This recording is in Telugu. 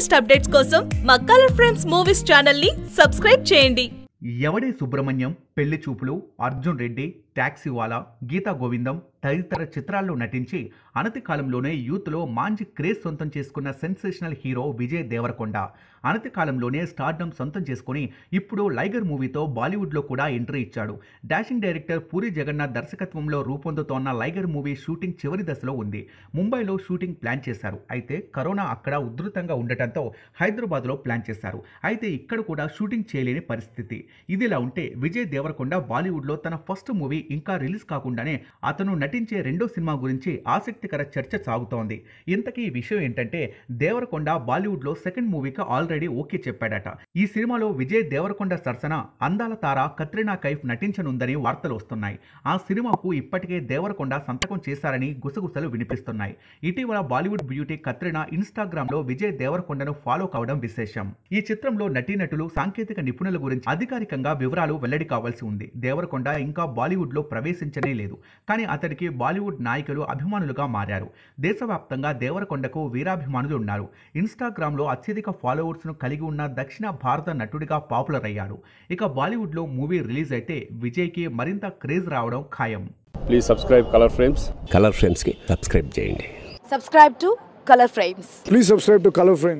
లేటెస్ట్ అప్డేట్స్ కోసం మా కలర్ ఫ్రెండ్స్ మూవీస్ ని సబ్స్క్రైబ్ చేయండి ఎవడే సుబ్రహ్మణ్యం పెళ్లి చూపులు అర్జున్ రెడ్డి ట్యాక్సీవాలా గీతా గోవిందం తదితర చిత్రాల్లో నటించి అనతి కాలంలోనే యూత్లో మాంజి క్రేజ్ సొంతం చేసుకున్న సెన్సేషనల్ హీరో విజయ్ దేవరకొండ అనతి కాలంలోనే స్టార్డమ్ సొంతం చేసుకుని ఇప్పుడు లైగర్ మూవీతో బాలీవుడ్లో కూడా ఎంట్రీ ఇచ్చాడు డాషింగ్ డైరెక్టర్ పూరి జగన్నాథ్ దర్శకత్వంలో రూపొందుతోన్న లైగర్ మూవీ షూటింగ్ చివరి దశలో ఉంది ముంబైలో షూటింగ్ ప్లాన్ చేశారు అయితే కరోనా అక్కడ ఉధృతంగా ఉండటంతో హైదరాబాద్లో ప్లాన్ చేశారు అయితే ఇక్కడ కూడా షూటింగ్ చేయలేని పరిస్థితి ఇదిలా ఉంటే విజయ్ దేవరకొండ బాలీవుడ్లో తన ఫస్ట్ మూవీ ఇంకా రిలీజ్ కాకుండానే అతను నటించే రెండో సినిమా గురించి ఆసక్తికర చర్చ సాగుతోంది ఇంతకీ విషయం ఏంటంటే దేవరకొండ బాలీవుడ్లో సెకండ్ మూవీకి ఆల్రెడీ ఓకే చెప్పాడట ఈ సినిమాలో విజయ్ దేవరకొండ సరసన అందాల తార కత్రినా కైఫ్ నటించనుందని వార్తలు వస్తున్నాయి ఆ సినిమాకు ఇప్పటికే దేవరకొండ సంతకం చేశారని గుసగుసలు వినిపిస్తున్నాయి ఇటీవల బాలీవుడ్ బ్యూటీ కత్రినా లో విజయ్ దేవరకొండను ఫాలో కావడం విశేషం ఈ చిత్రంలో నటీనటులు సాంకేతిక నిపుణుల గురించి అధికారికంగా వివరాలు వెల్లడి కావాల్సి ఉంది దేవరకొండ ఇంకా బాలీవుడ్ బాలీవుడ్లో ప్రవేశించనే లేదు కానీ అతడికి బాలీవుడ్ నాయకులు అభిమానులుగా మారారు దేశవ్యాప్తంగా దేవరకొండకు వీరాభిమానులు ఉన్నారు ఇన్స్టాగ్రామ్లో అత్యధిక ఫాలోవర్స్ను కలిగి ఉన్న దక్షిణ భారత నటుడిగా పాపులర్ అయ్యాడు ఇక బాలీవుడ్లో మూవీ రిలీజ్ అయితే విజయ్కి మరింత క్రేజ్ రావడం ఖాయం please subscribe colour frames colour ఫ్రేమ్స్కి సబ్స్క్రైబ్ చేయండి subscribe to colour frames please subscribe to colour frames